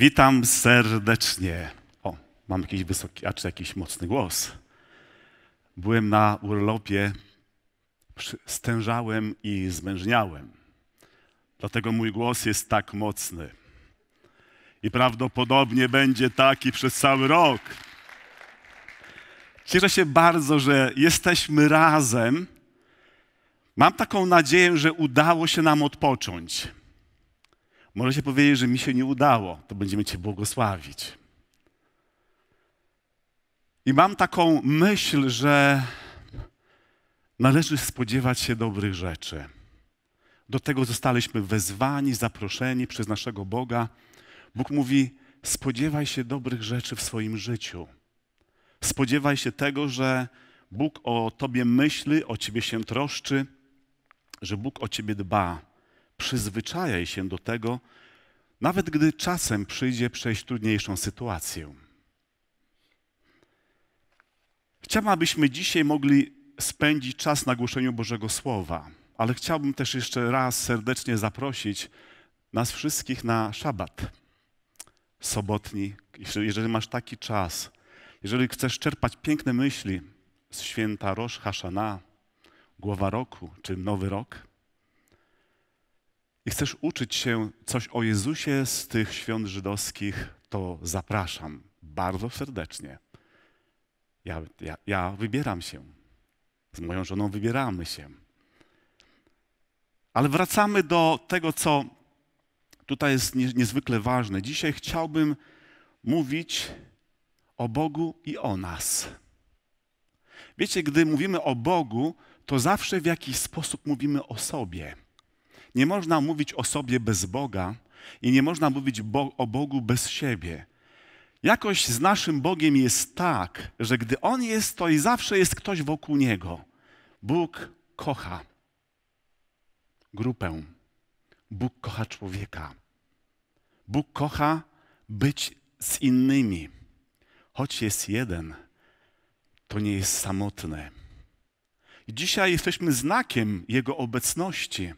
Witam serdecznie. O, mam jakiś wysoki, a czy jakiś mocny głos. Byłem na urlopie, stężałem i zmężniałem. Dlatego mój głos jest tak mocny. I prawdopodobnie będzie taki przez cały rok. Cieszę się bardzo, że jesteśmy razem. Mam taką nadzieję, że udało się nam odpocząć może się powiedzieć, że mi się nie udało, to będziemy Cię błogosławić. I mam taką myśl, że należy spodziewać się dobrych rzeczy. Do tego zostaliśmy wezwani, zaproszeni przez naszego Boga. Bóg mówi: spodziewaj się dobrych rzeczy w swoim życiu. Spodziewaj się tego, że Bóg o Tobie myśli, o Ciebie się troszczy, że Bóg o Ciebie dba przyzwyczajaj się do tego, nawet gdy czasem przyjdzie przejść trudniejszą sytuację. Chciałbym, abyśmy dzisiaj mogli spędzić czas na głoszeniu Bożego Słowa, ale chciałbym też jeszcze raz serdecznie zaprosić nas wszystkich na szabat sobotni. Jeżeli masz taki czas, jeżeli chcesz czerpać piękne myśli z święta Rosh Hashanah, głowa roku czy nowy rok, i chcesz uczyć się coś o Jezusie z tych świąt żydowskich, to zapraszam bardzo serdecznie. Ja, ja, ja wybieram się. Z moją żoną wybieramy się. Ale wracamy do tego, co tutaj jest niezwykle ważne. Dzisiaj chciałbym mówić o Bogu i o nas. Wiecie, gdy mówimy o Bogu, to zawsze w jakiś sposób mówimy o sobie. Nie można mówić o sobie bez Boga i nie można mówić bo o Bogu bez siebie. Jakoś z naszym Bogiem jest tak, że gdy On jest, to i zawsze jest ktoś wokół Niego. Bóg kocha grupę. Bóg kocha człowieka. Bóg kocha być z innymi. Choć jest jeden, to nie jest samotny. I dzisiaj jesteśmy znakiem Jego obecności.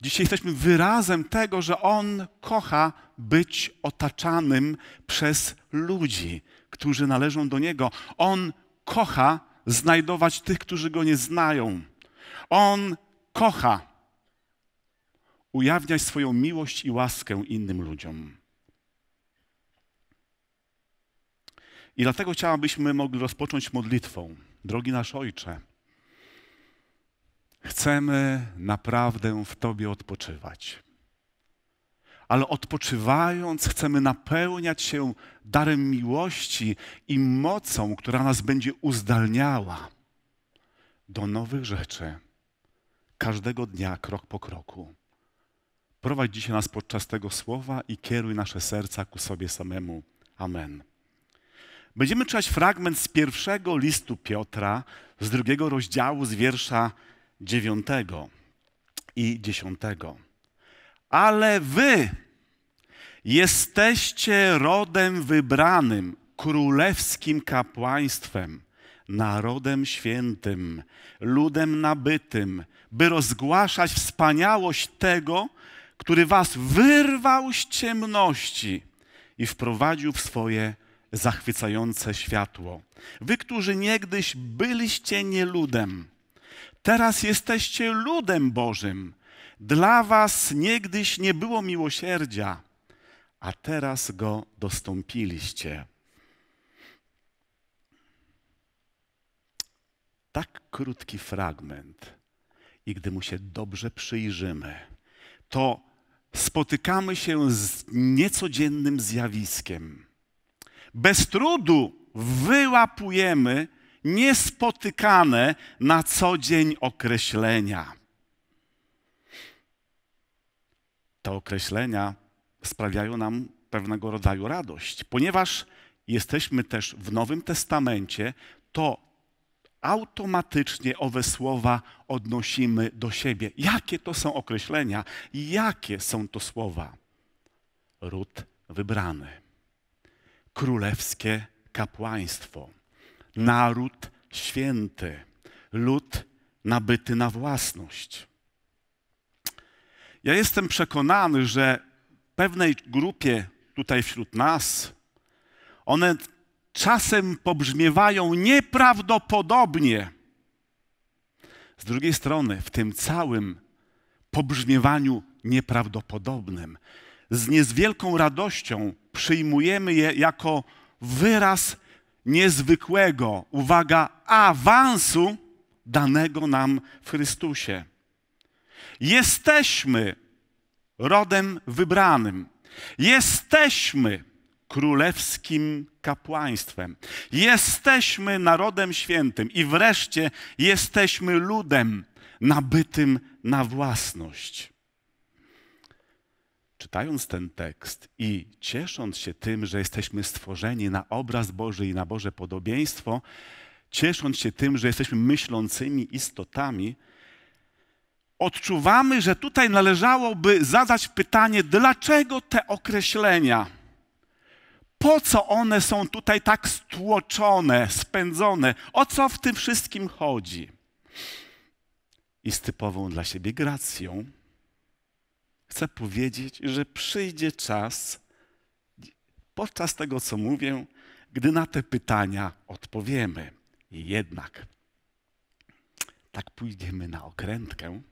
Dzisiaj jesteśmy wyrazem tego, że On kocha być otaczanym przez ludzi, którzy należą do Niego. On kocha znajdować tych, którzy Go nie znają. On kocha ujawniać swoją miłość i łaskę innym ludziom. I dlatego chciałabyśmy mogli rozpocząć modlitwą. Drogi nasz Ojcze, Chcemy naprawdę w Tobie odpoczywać. Ale odpoczywając, chcemy napełniać się darem miłości i mocą, która nas będzie uzdalniała do nowych rzeczy, każdego dnia, krok po kroku. Prowadź dzisiaj nas podczas tego słowa i kieruj nasze serca ku sobie samemu. Amen. Będziemy czytać fragment z pierwszego listu Piotra, z drugiego rozdziału, z wiersza dziewiątego i dziesiątego. Ale wy jesteście rodem wybranym, królewskim kapłaństwem, narodem świętym, ludem nabytym, by rozgłaszać wspaniałość tego, który was wyrwał z ciemności i wprowadził w swoje zachwycające światło. Wy, którzy niegdyś byliście nieludem, Teraz jesteście ludem Bożym. Dla was niegdyś nie było miłosierdzia, a teraz go dostąpiliście. Tak krótki fragment, i gdy mu się dobrze przyjrzymy, to spotykamy się z niecodziennym zjawiskiem. Bez trudu wyłapujemy, niespotykane na co dzień określenia. Te określenia sprawiają nam pewnego rodzaju radość, ponieważ jesteśmy też w Nowym Testamencie, to automatycznie owe słowa odnosimy do siebie. Jakie to są określenia? Jakie są to słowa? Ród wybrany, królewskie kapłaństwo naród święty, lud nabyty na własność. Ja jestem przekonany, że pewnej grupie tutaj wśród nas one czasem pobrzmiewają nieprawdopodobnie. Z drugiej strony, w tym całym pobrzmiewaniu nieprawdopodobnym, z niezwielką radością przyjmujemy je jako wyraz niezwykłego, uwaga, awansu danego nam w Chrystusie. Jesteśmy rodem wybranym. Jesteśmy królewskim kapłaństwem. Jesteśmy narodem świętym i wreszcie jesteśmy ludem nabytym na własność czytając ten tekst i ciesząc się tym, że jesteśmy stworzeni na obraz Boży i na Boże podobieństwo, ciesząc się tym, że jesteśmy myślącymi istotami, odczuwamy, że tutaj należałoby zadać pytanie, dlaczego te określenia, po co one są tutaj tak stłoczone, spędzone, o co w tym wszystkim chodzi? I z typową dla siebie gracją, chcę powiedzieć, że przyjdzie czas, podczas tego, co mówię, gdy na te pytania odpowiemy. Jednak tak pójdziemy na okrętkę.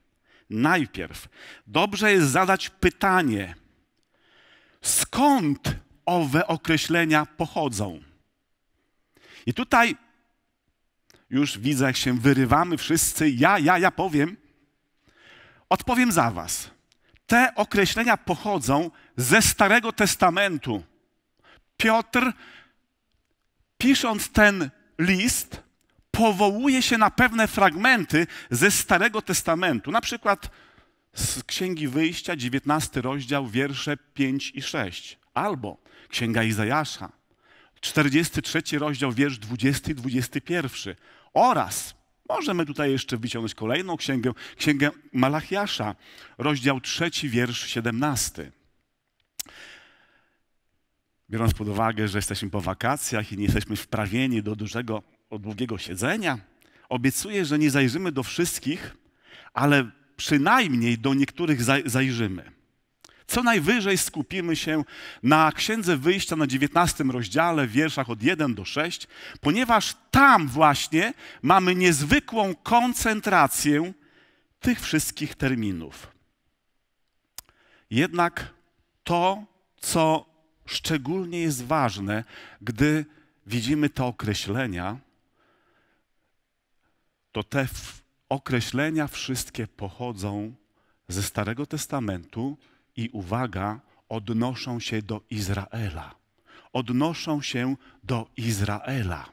Najpierw dobrze jest zadać pytanie, skąd owe określenia pochodzą. I tutaj już widzę, jak się wyrywamy wszyscy. Ja, ja, ja powiem. Odpowiem za Was. Te określenia pochodzą ze Starego Testamentu. Piotr, pisząc ten list, powołuje się na pewne fragmenty ze Starego Testamentu, na przykład z Księgi Wyjścia, 19 rozdział, wiersze 5 i 6, albo Księga Izajasza, 43 rozdział, wiersz 20 i 21, oraz Możemy tutaj jeszcze wyciągnąć kolejną księgę, księgę Malachiasza, rozdział 3, wiersz 17. Biorąc pod uwagę, że jesteśmy po wakacjach i nie jesteśmy wprawieni do dużego, długiego siedzenia, obiecuję, że nie zajrzymy do wszystkich, ale przynajmniej do niektórych zajrzymy. Co najwyżej skupimy się na Księdze Wyjścia na 19 rozdziale, wierszach od 1 do 6, ponieważ tam właśnie mamy niezwykłą koncentrację tych wszystkich terminów. Jednak to, co szczególnie jest ważne, gdy widzimy te określenia, to te określenia wszystkie pochodzą ze Starego Testamentu i uwaga, odnoszą się do Izraela. Odnoszą się do Izraela.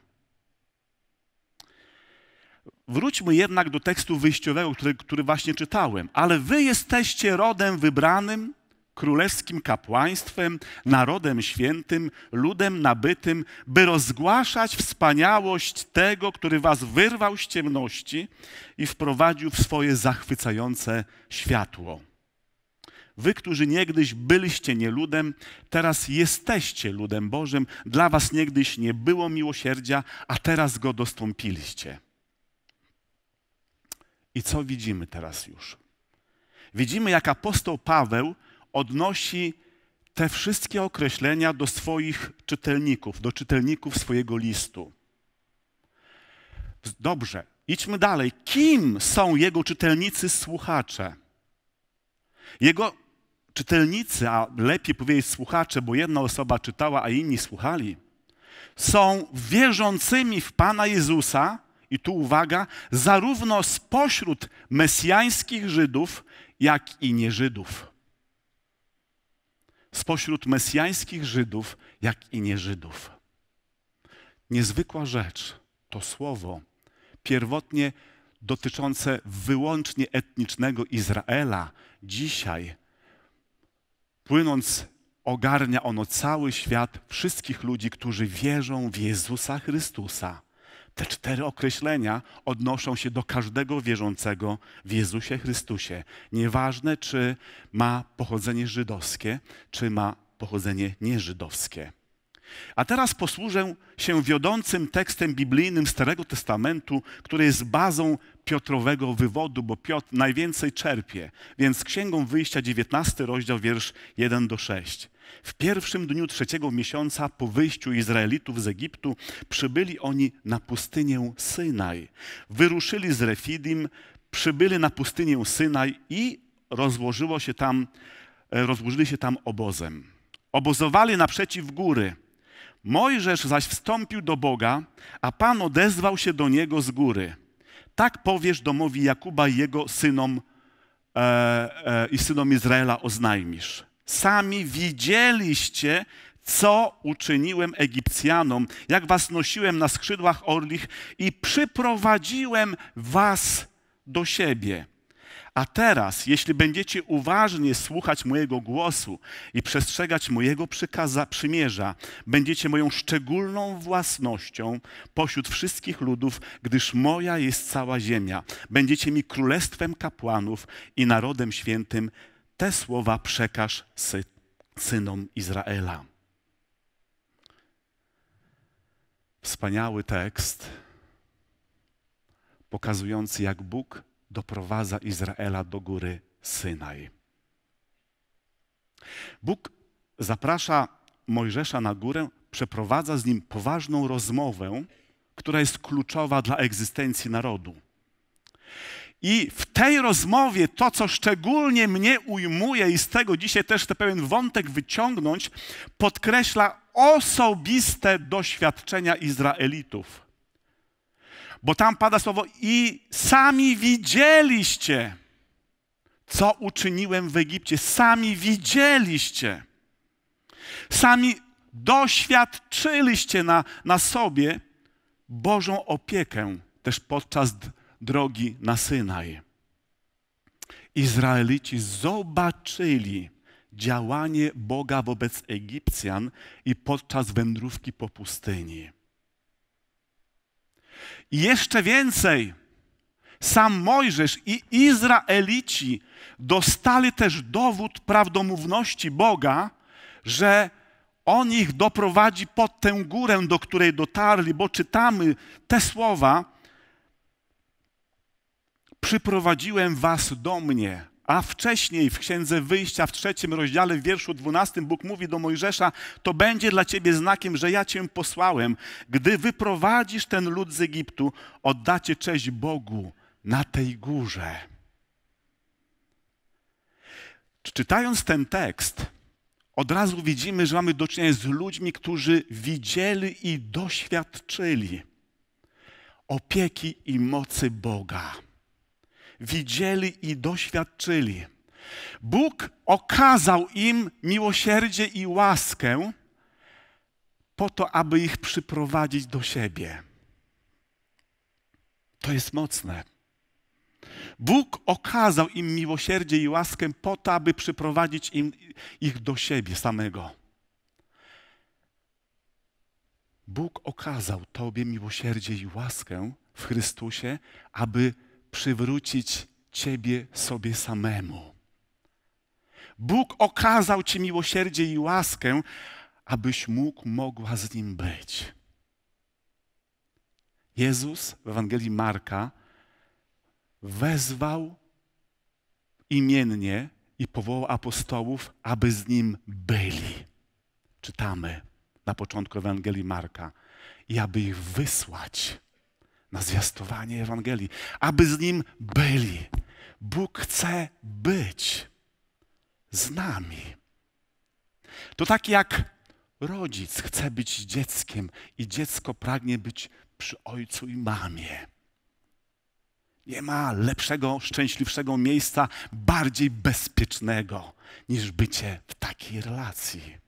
Wróćmy jednak do tekstu wyjściowego, który, który, właśnie czytałem. Ale wy jesteście rodem wybranym, królewskim kapłaństwem, narodem świętym, ludem nabytym, by rozgłaszać wspaniałość tego, który was wyrwał z ciemności i wprowadził w swoje zachwycające światło. Wy, którzy niegdyś byliście nieludem, teraz jesteście ludem Bożym. Dla was niegdyś nie było miłosierdzia, a teraz go dostąpiliście. I co widzimy teraz już? Widzimy, jak apostoł Paweł odnosi te wszystkie określenia do swoich czytelników, do czytelników swojego listu. Dobrze, idźmy dalej. Kim są jego czytelnicy, słuchacze? Jego czytelnicy, a lepiej powiedzieć słuchacze, bo jedna osoba czytała, a inni słuchali, są wierzącymi w Pana Jezusa, i tu uwaga, zarówno spośród mesjańskich Żydów, jak i nieżydów. Spośród mesjańskich Żydów, jak i nieżydów. Niezwykła rzecz to słowo, pierwotnie dotyczące wyłącznie etnicznego Izraela, dzisiaj płynąc ogarnia ono cały świat wszystkich ludzi, którzy wierzą w Jezusa Chrystusa. Te cztery określenia odnoszą się do każdego wierzącego w Jezusie Chrystusie. Nieważne, czy ma pochodzenie żydowskie, czy ma pochodzenie nieżydowskie. A teraz posłużę się wiodącym tekstem biblijnym Starego Testamentu, który jest bazą Piotrowego wywodu, bo Piotr najwięcej czerpie. Więc Księgą Wyjścia 19 rozdział wiersz 1 do 6. W pierwszym dniu trzeciego miesiąca po wyjściu Izraelitów z Egiptu przybyli oni na pustynię Synaj. Wyruszyli z Refidim, przybyli na pustynię Synaj i rozłożyło się tam, e, rozłożyli się tam obozem. Obozowali naprzeciw góry. Mojżesz zaś wstąpił do Boga, a Pan odezwał się do niego z góry tak powiesz domowi Jakuba i jego synom e, e, i synom Izraela oznajmisz. Sami widzieliście, co uczyniłem Egipcjanom, jak was nosiłem na skrzydłach orlich i przyprowadziłem was do siebie. A teraz, jeśli będziecie uważnie słuchać mojego głosu i przestrzegać mojego przykaza, przymierza, będziecie moją szczególną własnością pośród wszystkich ludów, gdyż moja jest cała ziemia. Będziecie mi królestwem kapłanów i narodem świętym. Te słowa przekaż sy synom Izraela. Wspaniały tekst, pokazujący, jak Bóg doprowadza Izraela do góry Synaj. Bóg zaprasza Mojżesza na górę, przeprowadza z nim poważną rozmowę, która jest kluczowa dla egzystencji narodu. I w tej rozmowie to, co szczególnie mnie ujmuje, i z tego dzisiaj też chcę pewien wątek wyciągnąć, podkreśla osobiste doświadczenia Izraelitów bo tam pada słowo i sami widzieliście, co uczyniłem w Egipcie. Sami widzieliście. Sami doświadczyliście na, na sobie Bożą opiekę też podczas drogi na Synaj. Izraelici zobaczyli działanie Boga wobec Egipcjan i podczas wędrówki po pustyni. I jeszcze więcej, sam Mojżesz i Izraelici dostali też dowód prawdomówności Boga, że on ich doprowadzi pod tę górę, do której dotarli, bo czytamy te słowa: Przyprowadziłem was do mnie, a wcześniej w Księdze Wyjścia, w trzecim rozdziale, w wierszu dwunastym, Bóg mówi do Mojżesza, to będzie dla ciebie znakiem, że ja cię posłałem. Gdy wyprowadzisz ten lud z Egiptu, oddacie cześć Bogu na tej górze. Czytając ten tekst, od razu widzimy, że mamy do czynienia z ludźmi, którzy widzieli i doświadczyli opieki i mocy Boga widzieli i doświadczyli. Bóg okazał im miłosierdzie i łaskę po to, aby ich przyprowadzić do siebie. To jest mocne. Bóg okazał im miłosierdzie i łaskę po to, aby przyprowadzić im, ich do siebie samego. Bóg okazał Tobie miłosierdzie i łaskę w Chrystusie, aby przywrócić Ciebie sobie samemu. Bóg okazał Ci miłosierdzie i łaskę, abyś mógł, mogła z Nim być. Jezus w Ewangelii Marka wezwał imiennie i powołał apostołów, aby z Nim byli. Czytamy na początku Ewangelii Marka. I aby ich wysłać na zwiastowanie Ewangelii, aby z Nim byli. Bóg chce być z nami. To tak jak rodzic chce być dzieckiem i dziecko pragnie być przy ojcu i mamie. Nie ma lepszego, szczęśliwszego miejsca, bardziej bezpiecznego niż bycie w takiej relacji.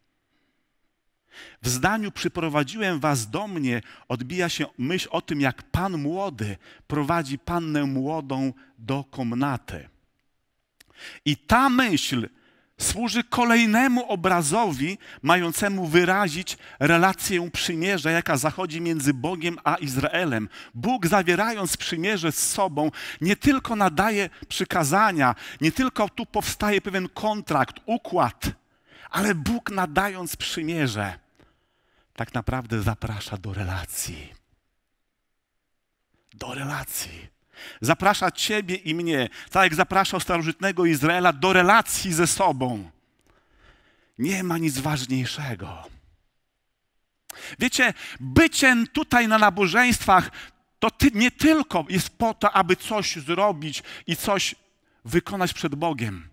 W zdaniu przyprowadziłem was do mnie odbija się myśl o tym, jak pan młody prowadzi pannę młodą do komnaty. I ta myśl służy kolejnemu obrazowi mającemu wyrazić relację przymierza, jaka zachodzi między Bogiem a Izraelem. Bóg zawierając przymierze z sobą nie tylko nadaje przykazania, nie tylko tu powstaje pewien kontrakt, układ, ale Bóg nadając przymierze, tak naprawdę zaprasza do relacji. Do relacji. Zaprasza Ciebie i mnie, tak jak zapraszał starożytnego Izraela, do relacji ze sobą. Nie ma nic ważniejszego. Wiecie, bycie tutaj na nabożeństwach to ty, nie tylko jest po to, aby coś zrobić i coś wykonać przed Bogiem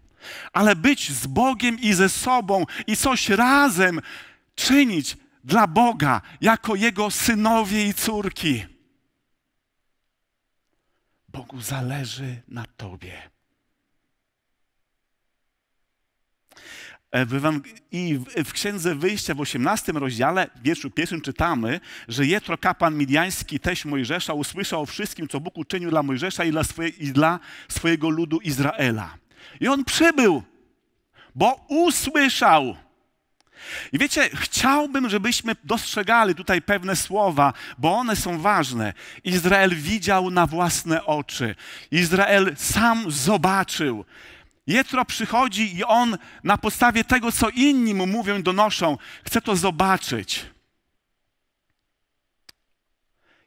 ale być z Bogiem i ze sobą i coś razem czynić dla Boga jako Jego synowie i córki. Bogu zależy na Tobie. E, I w Księdze Wyjścia w 18 rozdziale, w wierszu pierwszym czytamy, że Jetro kapłan midiański, teś Mojżesza, usłyszał o wszystkim, co Bóg uczynił dla Mojżesza i dla, swoje, i dla swojego ludu Izraela. I on przybył, bo usłyszał. I wiecie, chciałbym, żebyśmy dostrzegali tutaj pewne słowa, bo one są ważne. Izrael widział na własne oczy. Izrael sam zobaczył. Jetro przychodzi i on na podstawie tego, co inni mu mówią, donoszą, chce to zobaczyć.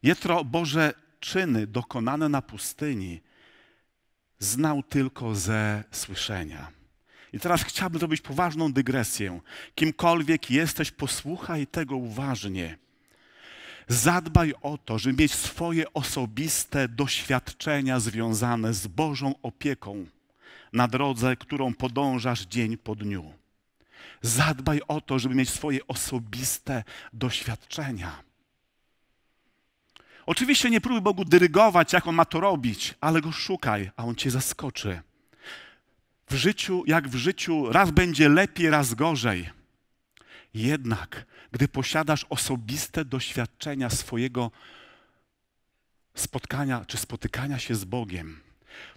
Jetro Boże czyny dokonane na pustyni znał tylko ze słyszenia. I teraz chciałbym zrobić poważną dygresję. Kimkolwiek jesteś, posłuchaj tego uważnie. Zadbaj o to, żeby mieć swoje osobiste doświadczenia związane z Bożą opieką na drodze, którą podążasz dzień po dniu. Zadbaj o to, żeby mieć swoje osobiste doświadczenia. Oczywiście nie próbuj Bogu dyrygować, jak On ma to robić, ale Go szukaj, a On cię zaskoczy. W życiu, jak w życiu, raz będzie lepiej, raz gorzej. Jednak, gdy posiadasz osobiste doświadczenia swojego spotkania czy spotykania się z Bogiem,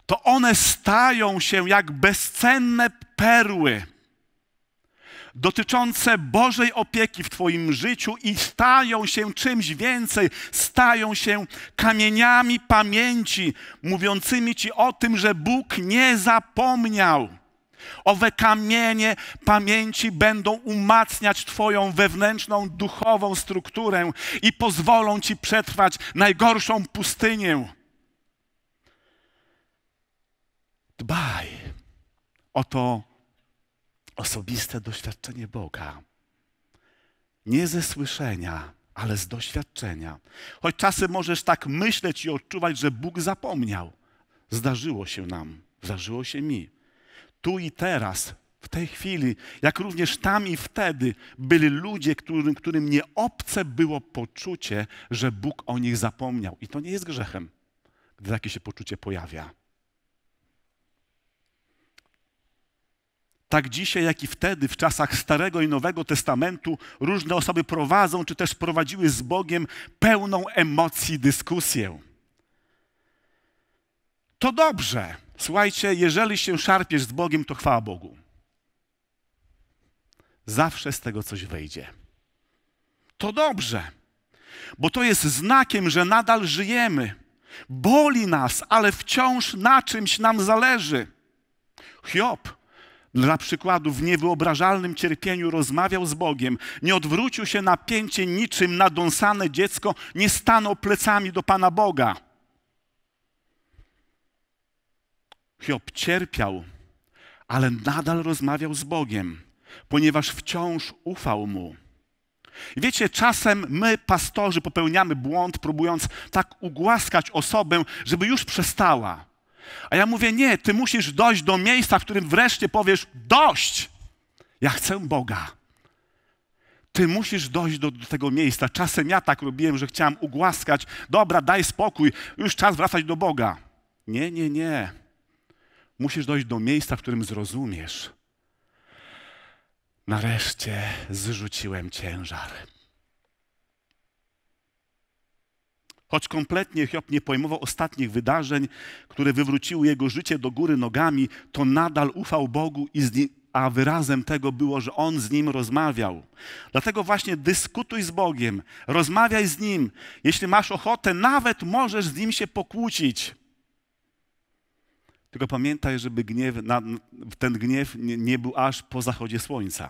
to one stają się jak bezcenne perły, dotyczące Bożej opieki w Twoim życiu i stają się czymś więcej, stają się kamieniami pamięci, mówiącymi Ci o tym, że Bóg nie zapomniał. Owe kamienie pamięci będą umacniać Twoją wewnętrzną, duchową strukturę i pozwolą Ci przetrwać najgorszą pustynię. Dbaj o to osobiste doświadczenie Boga. Nie ze słyszenia, ale z doświadczenia. Choć czasem możesz tak myśleć i odczuwać, że Bóg zapomniał. Zdarzyło się nam, zdarzyło się mi. Tu i teraz, w tej chwili, jak również tam i wtedy byli ludzie, którym, którym nie obce było poczucie, że Bóg o nich zapomniał. I to nie jest grzechem, gdy takie się poczucie pojawia. Tak dzisiaj, jak i wtedy, w czasach Starego i Nowego Testamentu, różne osoby prowadzą czy też prowadziły z Bogiem pełną emocji dyskusję. To dobrze. Słuchajcie, jeżeli się szarpiesz z Bogiem, to chwała Bogu. Zawsze z tego coś wyjdzie. To dobrze, bo to jest znakiem, że nadal żyjemy. Boli nas, ale wciąż na czymś nam zależy. Hiob dla przykładu, w niewyobrażalnym cierpieniu rozmawiał z Bogiem, nie odwrócił się na pięcie niczym nadąsane dziecko, nie stanął plecami do Pana Boga. Hiob cierpiał, ale nadal rozmawiał z Bogiem, ponieważ wciąż ufał Mu. Wiecie, czasem my, pastorzy, popełniamy błąd, próbując tak ugłaskać osobę, żeby już przestała. A ja mówię, nie, ty musisz dojść do miejsca, w którym wreszcie powiesz, dość! Ja chcę Boga. Ty musisz dojść do, do, tego miejsca. Czasem ja tak robiłem, że chciałem ugłaskać. Dobra, daj spokój, już czas wracać do Boga. Nie, nie, nie. Musisz dojść do miejsca, w którym zrozumiesz. Nareszcie zrzuciłem ciężar. Choć kompletnie Hiob nie pojmował ostatnich wydarzeń, które wywróciły jego życie do góry nogami, to nadal ufał Bogu, i nim, a wyrazem tego było, że on z nim rozmawiał. Dlatego właśnie dyskutuj z Bogiem, rozmawiaj z nim. Jeśli masz ochotę, nawet możesz z nim się pokłócić. Tylko pamiętaj, żeby gniew, ten gniew nie był aż po zachodzie słońca.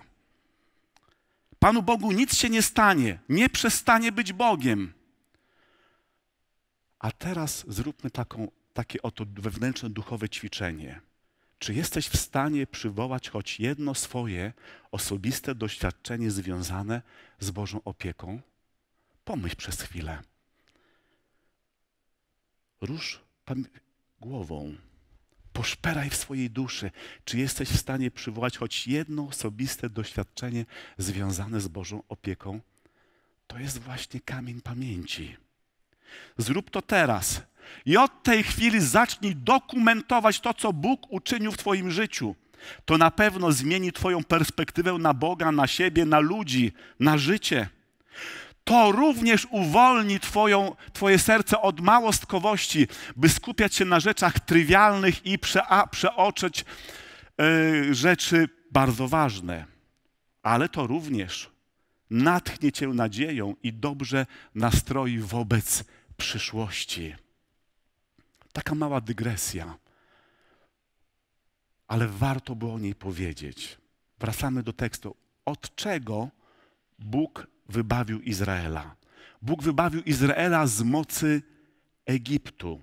Panu Bogu nic się nie stanie, nie przestanie być Bogiem. A teraz zróbmy taką, takie oto wewnętrzne duchowe ćwiczenie. Czy jesteś w stanie przywołać choć jedno swoje osobiste doświadczenie związane z Bożą opieką? Pomyśl przez chwilę. Róż głową. Poszperaj w swojej duszy, czy jesteś w stanie przywołać choć jedno osobiste doświadczenie związane z Bożą opieką. To jest właśnie kamień pamięci. Zrób to teraz. I od tej chwili zacznij dokumentować to, co Bóg uczynił w Twoim życiu. To na pewno zmieni Twoją perspektywę na Boga, na siebie, na ludzi, na życie. To również uwolni twoją, Twoje serce od małostkowości, by skupiać się na rzeczach trywialnych i przea, przeoczyć yy, rzeczy bardzo ważne. Ale to również natchnie Cię nadzieją i dobrze nastroi wobec przyszłości. Taka mała dygresja, ale warto było o niej powiedzieć. Wracamy do tekstu. Od czego Bóg wybawił Izraela? Bóg wybawił Izraela z mocy Egiptu.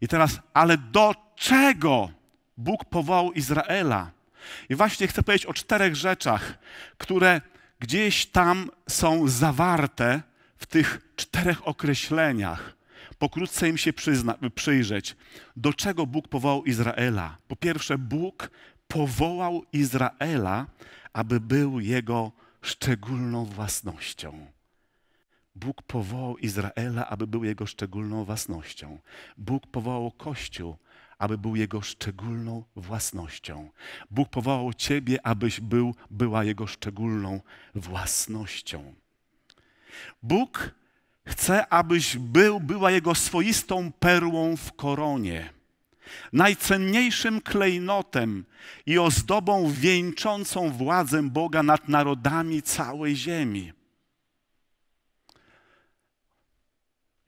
I teraz, ale do czego Bóg powołał Izraela? I właśnie chcę powiedzieć o czterech rzeczach, które gdzieś tam są zawarte w tych czterech określeniach pokrótce im się przyzna, przyjrzeć, do czego Bóg powołał Izraela. Po pierwsze, Bóg powołał Izraela, aby był jego szczególną własnością. Bóg powołał Izraela, aby był jego szczególną własnością. Bóg powołał Kościół, aby był jego szczególną własnością. Bóg powołał ciebie, abyś był, była jego szczególną własnością. Bóg chce, abyś był, była Jego swoistą perłą w koronie, najcenniejszym klejnotem i ozdobą wieńczącą władzę Boga nad narodami całej ziemi.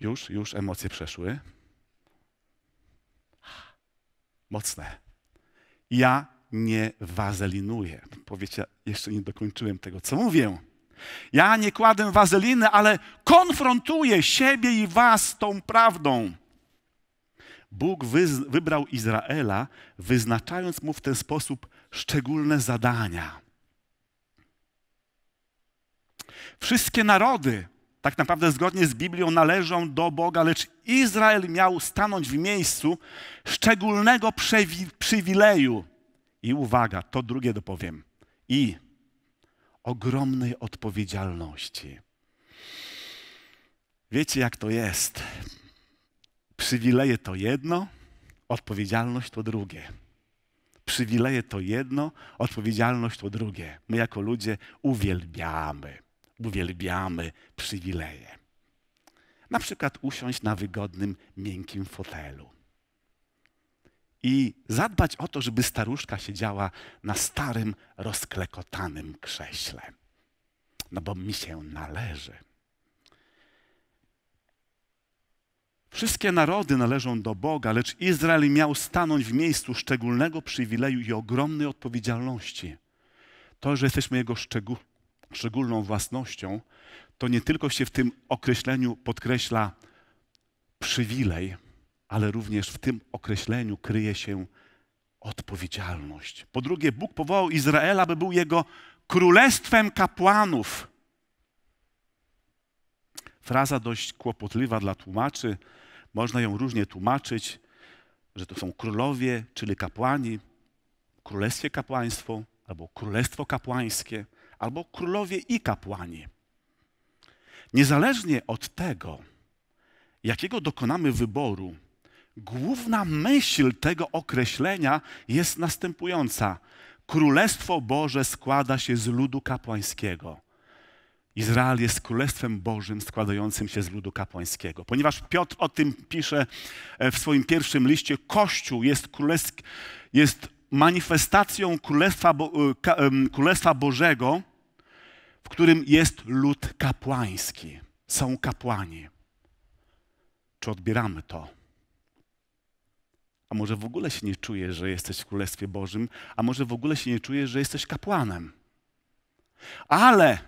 Już, już emocje przeszły. Mocne. Ja nie wazelinuję. Powiecie, jeszcze nie dokończyłem tego, co mówię. Ja nie kładę wazeliny, ale konfrontuję siebie i was z tą prawdą. Bóg wybrał Izraela, wyznaczając mu w ten sposób szczególne zadania. Wszystkie narody, tak naprawdę zgodnie z Biblią, należą do Boga, lecz Izrael miał stanąć w miejscu szczególnego przywileju. I uwaga, to drugie dopowiem. I ogromnej odpowiedzialności. Wiecie, jak to jest? Przywileje to jedno, odpowiedzialność to drugie. Przywileje to jedno, odpowiedzialność to drugie. My jako ludzie uwielbiamy, uwielbiamy przywileje. Na przykład usiąść na wygodnym, miękkim fotelu i zadbać o to, żeby staruszka siedziała na starym, rozklekotanym krześle. No bo mi się należy. Wszystkie narody należą do Boga, lecz Izrael miał stanąć w miejscu szczególnego przywileju i ogromnej odpowiedzialności. To, że jesteśmy Jego szczególną własnością, to nie tylko się w tym określeniu podkreśla przywilej, ale również w tym określeniu kryje się odpowiedzialność. Po drugie, Bóg powołał Izraela, by był jego królestwem kapłanów. Fraza dość kłopotliwa dla tłumaczy. Można ją różnie tłumaczyć, że to są królowie, czyli kapłani, królestwie kapłaństwo, albo królestwo kapłańskie, albo królowie i kapłani. Niezależnie od tego, jakiego dokonamy wyboru, Główna myśl tego określenia jest następująca. Królestwo Boże składa się z ludu kapłańskiego. Izrael jest królestwem Bożym składającym się z ludu kapłańskiego. Ponieważ Piotr o tym pisze e, w swoim pierwszym liście, Kościół jest, królest... jest manifestacją królestwa, Bo... E, królestwa Bożego, w którym jest lud kapłański. Są kapłani. Czy odbieramy to? A może w ogóle się nie czujesz, że jesteś w Królestwie Bożym, a może w ogóle się nie czujesz, że jesteś kapłanem. Ale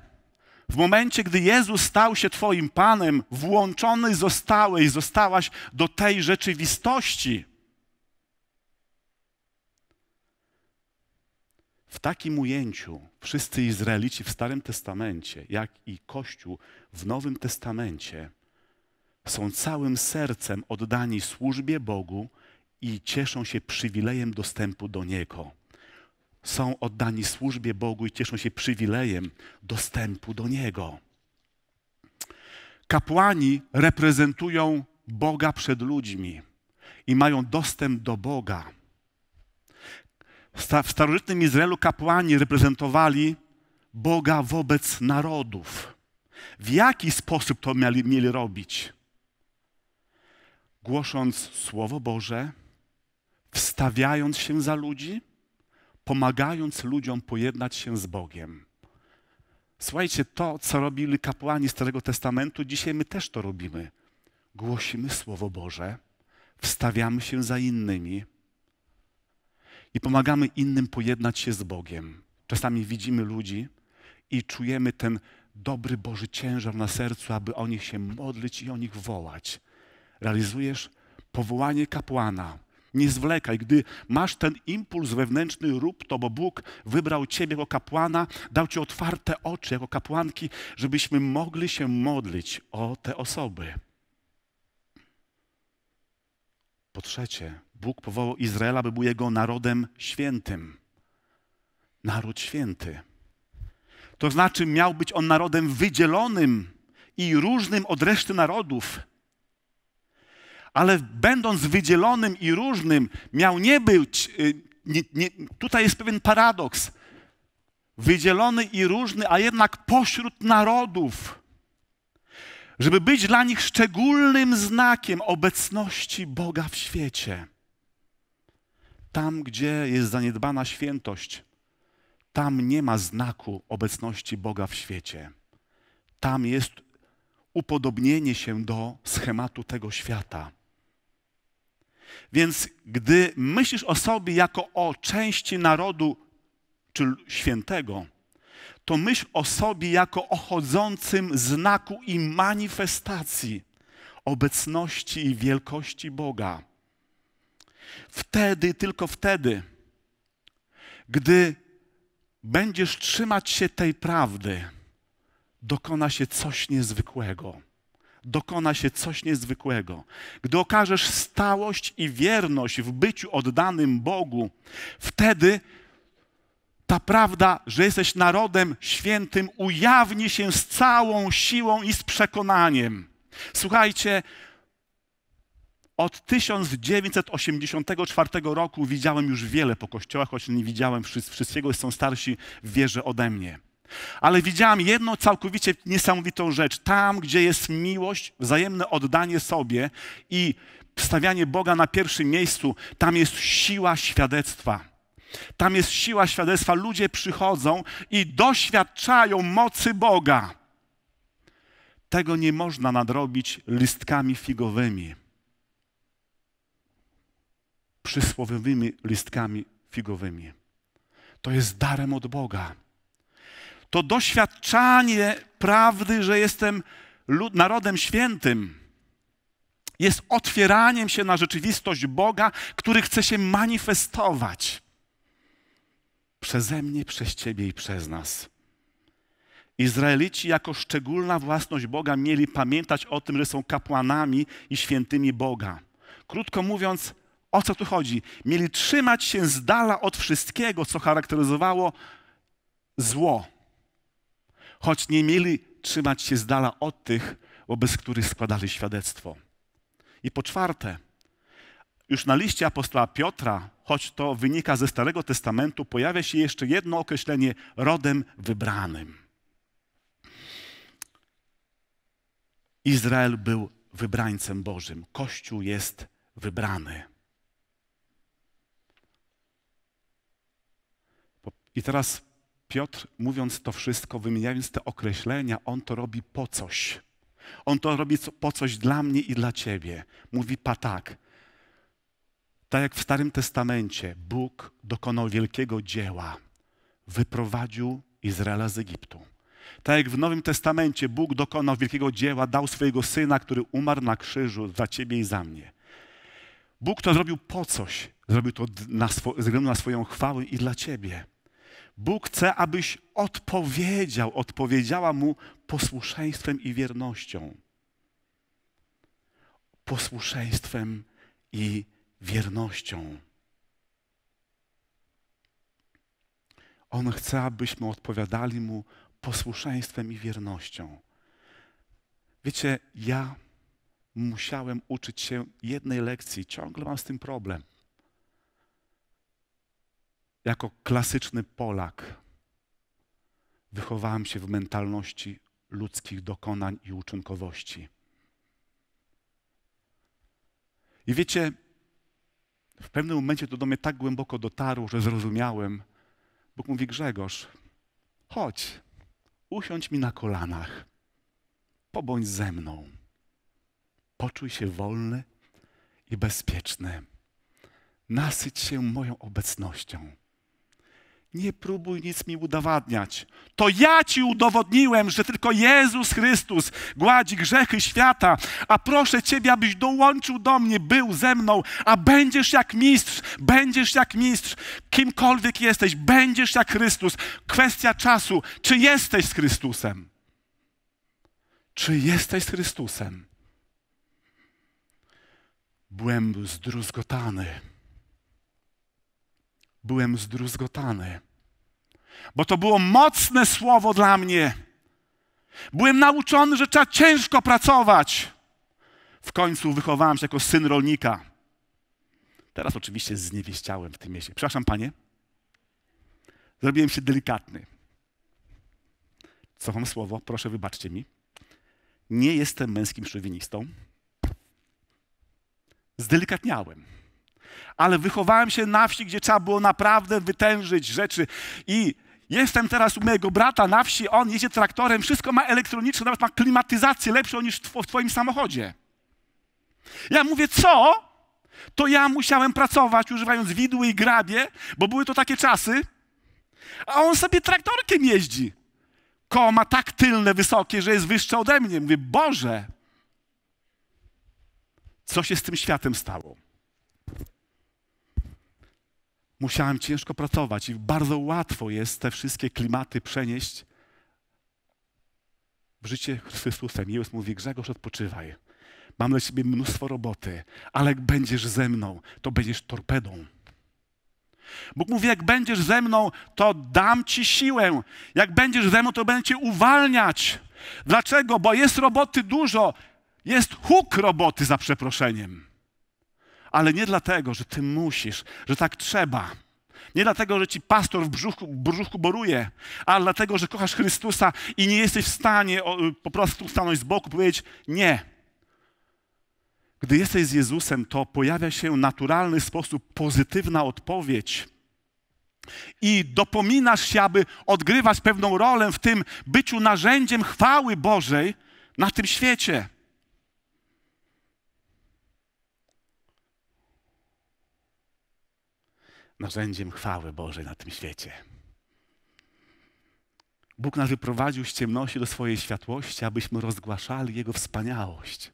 w momencie, gdy Jezus stał się Twoim Panem, włączony zostałeś, zostałaś do tej rzeczywistości. W takim ujęciu wszyscy Izraelici w Starym Testamencie, jak i Kościół w Nowym Testamencie, są całym sercem oddani służbie Bogu i cieszą się przywilejem dostępu do Niego. Są oddani służbie Bogu i cieszą się przywilejem dostępu do Niego. Kapłani reprezentują Boga przed ludźmi i mają dostęp do Boga. W starożytnym Izraelu kapłani reprezentowali Boga wobec narodów. W jaki sposób to mieli, mieli robić? Głosząc Słowo Boże, wstawiając się za ludzi, pomagając ludziom pojednać się z Bogiem. Słuchajcie, to, co robili kapłani Starego Testamentu, dzisiaj my też to robimy. Głosimy Słowo Boże, wstawiamy się za innymi i pomagamy innym pojednać się z Bogiem. Czasami widzimy ludzi i czujemy ten dobry Boży ciężar na sercu, aby o nich się modlić i o nich wołać. Realizujesz powołanie kapłana, nie zwlekaj, gdy masz ten impuls wewnętrzny, rób to, bo Bóg wybrał Ciebie jako kapłana, dał Ci otwarte oczy jako kapłanki, żebyśmy mogli się modlić o te osoby. Po trzecie, Bóg powołał Izraela, by był jego narodem świętym. Naród święty. To znaczy, miał być on narodem wydzielonym i różnym od reszty narodów ale będąc wydzielonym i różnym, miał nie być. Y, nie, nie, tutaj jest pewien paradoks. Wydzielony i różny, a jednak pośród narodów, żeby być dla nich szczególnym znakiem obecności Boga w świecie. Tam, gdzie jest zaniedbana świętość, tam nie ma znaku obecności Boga w świecie. Tam jest upodobnienie się do schematu tego świata. Więc gdy myślisz o sobie jako o części narodu czy świętego, to myśl o sobie jako o chodzącym znaku i manifestacji obecności i wielkości Boga. Wtedy, tylko wtedy, gdy będziesz trzymać się tej prawdy, dokona się coś niezwykłego dokona się coś niezwykłego. Gdy okażesz stałość i wierność w byciu oddanym Bogu, wtedy ta prawda, że jesteś narodem świętym, ujawni się z całą siłą i z przekonaniem. Słuchajcie, od 1984 roku widziałem już wiele po kościołach, choć nie widziałem wszystkiego, są starsi w wierze ode mnie. Ale widziałam jedną całkowicie niesamowitą rzecz. Tam, gdzie jest miłość, wzajemne oddanie sobie i stawianie Boga na pierwszym miejscu, tam jest siła świadectwa. Tam jest siła świadectwa. Ludzie przychodzą i doświadczają mocy Boga. Tego nie można nadrobić listkami figowymi. Przysłowiowymi listkami figowymi. To jest darem od Boga to doświadczanie prawdy, że jestem lud, narodem świętym, jest otwieraniem się na rzeczywistość Boga, który chce się manifestować przeze mnie, przez Ciebie i przez nas. Izraelici jako szczególna własność Boga mieli pamiętać o tym, że są kapłanami i świętymi Boga. Krótko mówiąc, o co tu chodzi? Mieli trzymać się z dala od wszystkiego, co charakteryzowało zło, choć nie mieli trzymać się z dala od tych, wobec których składali świadectwo. I po czwarte, już na liście apostoła Piotra, choć to wynika ze Starego Testamentu, pojawia się jeszcze jedno określenie rodem wybranym. Izrael był wybrańcem Bożym. Kościół jest wybrany. I teraz Piotr, mówiąc to wszystko, wymieniając te określenia, on to robi po coś. On to robi po coś dla mnie i dla ciebie. Mówi pa tak. Tak jak w Starym Testamencie Bóg dokonał wielkiego dzieła, wyprowadził Izraela z Egiptu. Tak jak w Nowym Testamencie Bóg dokonał wielkiego dzieła, dał swojego syna, który umarł na krzyżu dla ciebie i za mnie. Bóg to zrobił po coś. Zrobił to na swo- ze względu na swoją chwałę i dla ciebie. Bóg chce, abyś odpowiedział, odpowiedziała Mu posłuszeństwem i wiernością. Posłuszeństwem i wiernością. On chce, abyśmy odpowiadali Mu posłuszeństwem i wiernością. Wiecie, ja musiałem uczyć się jednej lekcji, ciągle mam z tym problem jako klasyczny Polak wychowałem się w mentalności ludzkich dokonań i uczynkowości. I wiecie, w pewnym momencie to do mnie tak głęboko dotarło, że zrozumiałem. Bóg mówi: Grzegorz, chodź, usiądź mi na kolanach, pobądź ze mną. Poczuj się wolny i bezpieczny. Nasyć się moją obecnością. Nie próbuj nic mi udowadniać. To ja ci udowodniłem, że tylko Jezus Chrystus gładzi grzechy świata, a proszę ciebie, abyś dołączył do mnie, był ze mną, a będziesz jak mistrz, będziesz jak mistrz, kimkolwiek jesteś, będziesz jak Chrystus. Kwestia czasu, czy jesteś z Chrystusem? Czy jesteś z Chrystusem? Byłem zdruzgotany byłem zdruzgotany. Bo to było mocne słowo dla mnie. Byłem nauczony, że trzeba ciężko pracować. W końcu wychowałem się jako syn rolnika. Teraz oczywiście zniewieściałem w tym mieście. Przepraszam, panie. Zrobiłem się delikatny. Cofam słowo, proszę wybaczcie mi. Nie jestem męskim szowinistą. Zdelikatniałem ale wychowałem się na wsi, gdzie trzeba było naprawdę wytężyć rzeczy. I jestem teraz u mojego brata na wsi, on jeździ traktorem, wszystko ma elektroniczne, nawet ma klimatyzację lepszą niż w twoim samochodzie. Ja mówię, co? To ja musiałem pracować używając widły i grabie, bo były to takie czasy, a on sobie traktorkiem jeździ. Koła ma tak tylne, wysokie, że jest wyższe ode mnie. Mówię, Boże, co się z tym światem stało? musiałem ciężko pracować i bardzo łatwo jest te wszystkie klimaty przenieść w życie Chrystusem. Jezus mówi, Grzegorz, odpoczywaj. Mam dla ciebie mnóstwo roboty, ale jak będziesz ze mną, to będziesz torpedą. Bóg mówi, jak będziesz ze mną, to dam ci siłę. Jak będziesz ze mną, to będę cię uwalniać. Dlaczego? Bo jest roboty dużo. Jest huk roboty, za przeproszeniem ale nie dlatego, że ty musisz, że tak trzeba. Nie dlatego, że ci pastor w brzuchu, brzuchu boruje, ale dlatego, że kochasz Chrystusa i nie jesteś w stanie po prostu stanąć z boku, powiedzieć nie. Gdy jesteś z Jezusem, to pojawia się naturalny sposób pozytywna odpowiedź. I dopominasz się, aby odgrywać pewną rolę w tym byciu narzędziem chwały Bożej na tym świecie. narzędziem chwały Bożej na tym świecie. Bóg nas wyprowadził z ciemności do swojej światłości, abyśmy rozgłaszali Jego wspaniałość.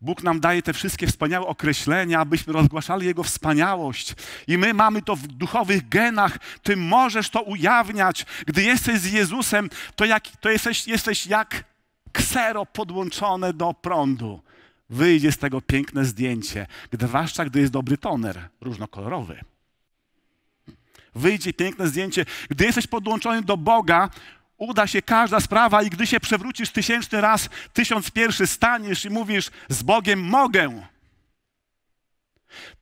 Bóg nam daje te wszystkie wspaniałe określenia, abyśmy rozgłaszali Jego wspaniałość. I my mamy to w duchowych genach. Ty możesz to ujawniać. Gdy jesteś z Jezusem, to, jak, to jesteś, jesteś jak ksero podłączone do prądu wyjdzie z tego piękne zdjęcie, zwłaszcza gdy jest dobry toner różnokolorowy. Wyjdzie piękne zdjęcie, gdy jesteś podłączony do Boga, uda się każda sprawa i gdy się przewrócisz tysięczny raz, tysiąc pierwszy staniesz i mówisz z Bogiem mogę.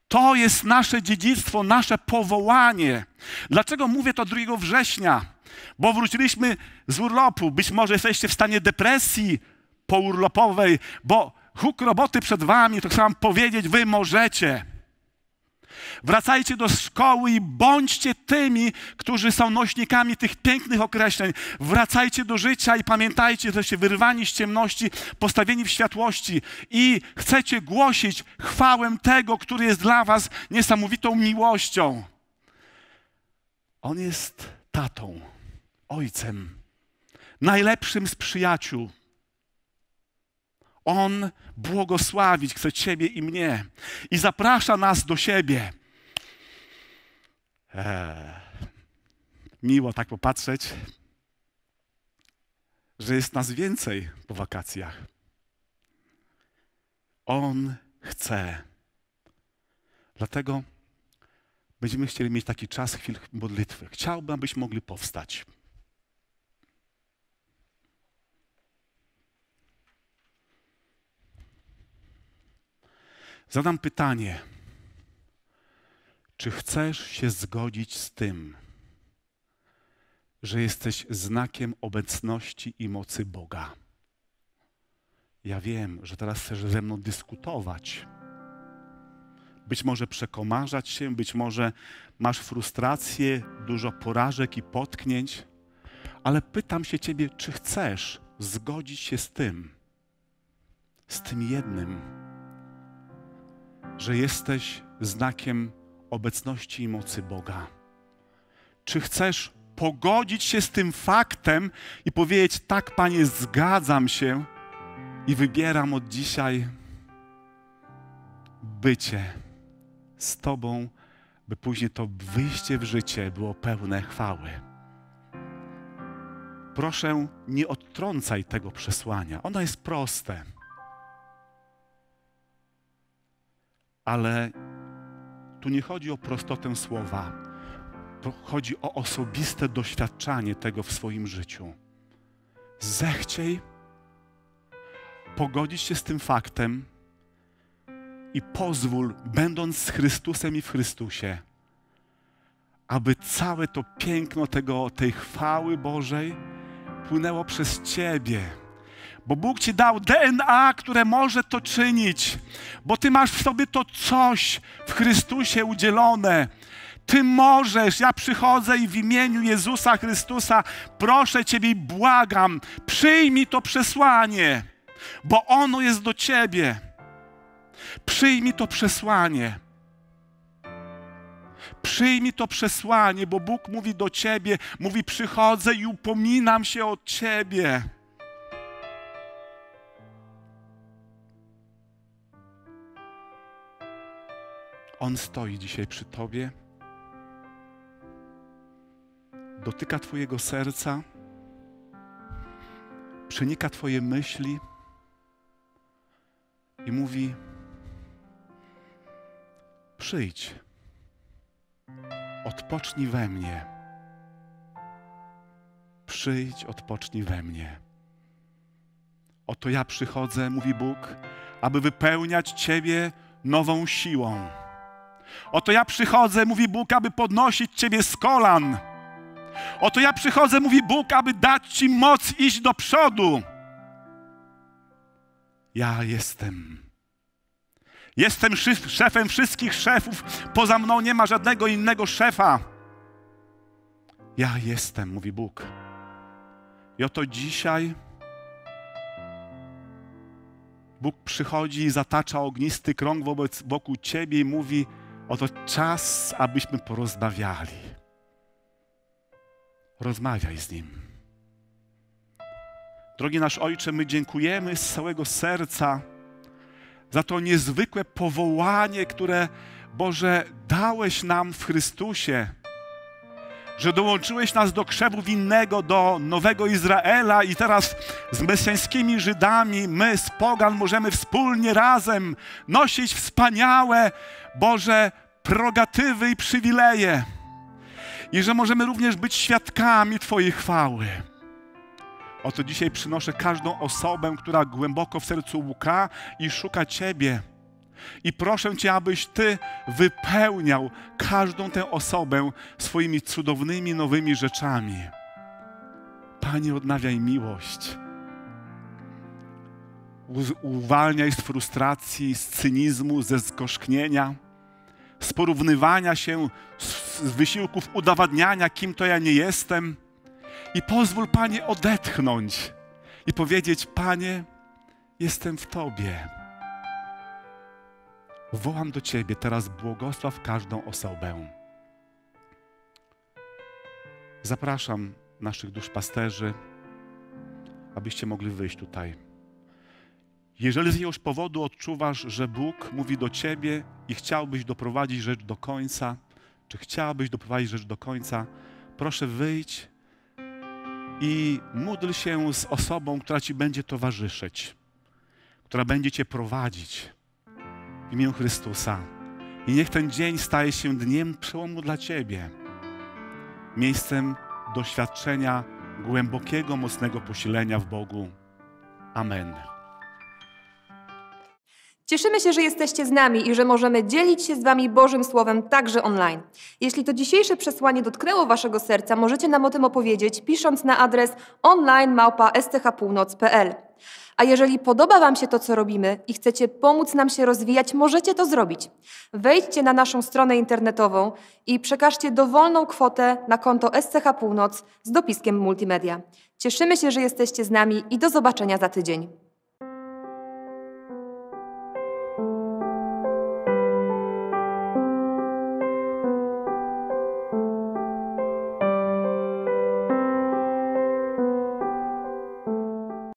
To jest nasze dziedzictwo, nasze powołanie. Dlaczego mówię to 2 września? Bo wróciliśmy z urlopu. Być może jesteście w stanie depresji, po urlopowej, bo huk roboty przed wami, to chcę wam powiedzieć, wy możecie. Wracajcie do szkoły i bądźcie tymi, którzy są nośnikami tych pięknych określeń. Wracajcie do życia i pamiętajcie, że się wyrwani z ciemności, postawieni w światłości i chcecie głosić chwałę tego, który jest dla was niesamowitą miłością. On jest tatą, ojcem, najlepszym z przyjaciół. On błogosławić chce Ciebie i mnie i zaprasza nas do siebie. Eee, miło tak popatrzeć, że jest nas więcej po wakacjach. On chce. Dlatego będziemy chcieli mieć taki czas chwil modlitwy. Chciałbym, abyśmy mogli powstać. Zadam pytanie: czy chcesz się zgodzić z tym, że jesteś znakiem obecności i mocy Boga? Ja wiem, że teraz chcesz ze mną dyskutować. Być może przekomarzać się, być może masz frustrację, dużo porażek i potknięć, ale pytam się ciebie, czy chcesz zgodzić się z tym, z tym jednym że jesteś znakiem obecności i mocy Boga? Czy chcesz pogodzić się z tym faktem i powiedzieć: Tak, Panie, zgadzam się i wybieram od dzisiaj bycie z Tobą, by później to wyjście w życie było pełne chwały. Proszę, nie odtrącaj tego przesłania. Ono jest proste. ale tu nie chodzi o prostotę słowa. Chodzi o osobiste doświadczanie tego w swoim życiu. Zechciej pogodzić się z tym faktem i pozwól, będąc z Chrystusem i w Chrystusie, aby całe to piękno tego, tej chwały Bożej płynęło przez Ciebie bo Bóg ci dał DNA, które może to czynić, bo ty masz w sobie to coś w Chrystusie udzielone. Ty możesz, ja przychodzę i w imieniu Jezusa Chrystusa proszę Ciebie i błagam, przyjmij to przesłanie, bo ono jest do Ciebie. Przyjmij to przesłanie. Przyjmij to przesłanie, bo Bóg mówi do Ciebie, mówi przychodzę i upominam się o Ciebie. On stoi dzisiaj przy Tobie, dotyka Twojego serca, przenika Twoje myśli i mówi: Przyjdź, odpocznij we mnie. Przyjdź, odpocznij we mnie. Oto ja przychodzę, mówi Bóg, aby wypełniać Ciebie nową siłą. Oto ja przychodzę, mówi Bóg, aby podnosić Ciebie z kolan. Oto ja przychodzę, mówi Bóg, aby dać Ci moc iść do przodu. Ja jestem. Jestem szefem wszystkich szefów. Poza mną nie ma żadnego innego szefa. Ja jestem, mówi Bóg. I oto dzisiaj Bóg przychodzi i zatacza ognisty krąg wobec, wokół Ciebie i mówi: Oto czas, abyśmy porozmawiali. Rozmawiaj z Nim. Drogi nasz Ojcze, my dziękujemy z całego serca za to niezwykłe powołanie, które Boże dałeś nam w Chrystusie, że dołączyłeś nas do krzewu winnego, do nowego Izraela i teraz z mesjańskimi Żydami, my z Pogan możemy wspólnie razem nosić wspaniałe Boże progatywy i przywileje i że możemy również być świadkami Twojej chwały. Oto dzisiaj przynoszę każdą osobę, która głęboko w sercu łuka i szuka Ciebie. I proszę Cię, abyś Ty wypełniał każdą tę osobę swoimi cudownymi, nowymi rzeczami. Panie, odnawiaj miłość uwalniaj z frustracji, z cynizmu, ze zgorzknienia, z porównywania się, z, wysiłków udowadniania, kim to ja nie jestem. I pozwól, Panie, odetchnąć i powiedzieć: Panie, jestem w Tobie. Wołam do Ciebie teraz, błogosław każdą osobę. Zapraszam naszych duszpasterzy, abyście mogli wyjść tutaj. Jeżeli z jakiegoś powodu odczuwasz, że Bóg mówi do ciebie i chciałbyś doprowadzić rzecz do końca, czy chciałbyś doprowadzić rzecz do końca, proszę wyjdź i módl się z osobą, która ci będzie towarzyszyć, która będzie cię prowadzić w imieniu Chrystusa. I niech ten dzień staje się dniem przełomu dla ciebie, miejscem doświadczenia głębokiego, mocnego posilenia w Bogu. Amen. Cieszymy się, że jesteście z nami i że możemy dzielić się z Wami Bożym Słowem także online. Jeśli to dzisiejsze przesłanie dotknęło Waszego serca, możecie nam o tym opowiedzieć, pisząc na adres online.małpa.sthpółnoc.pl. A jeżeli podoba Wam się to, co robimy i chcecie pomóc nam się rozwijać, możecie to zrobić. Wejdźcie na naszą stronę internetową i przekażcie dowolną kwotę na konto SCH Północ z dopiskiem Multimedia. Cieszymy się, że jesteście z nami i do zobaczenia za tydzień.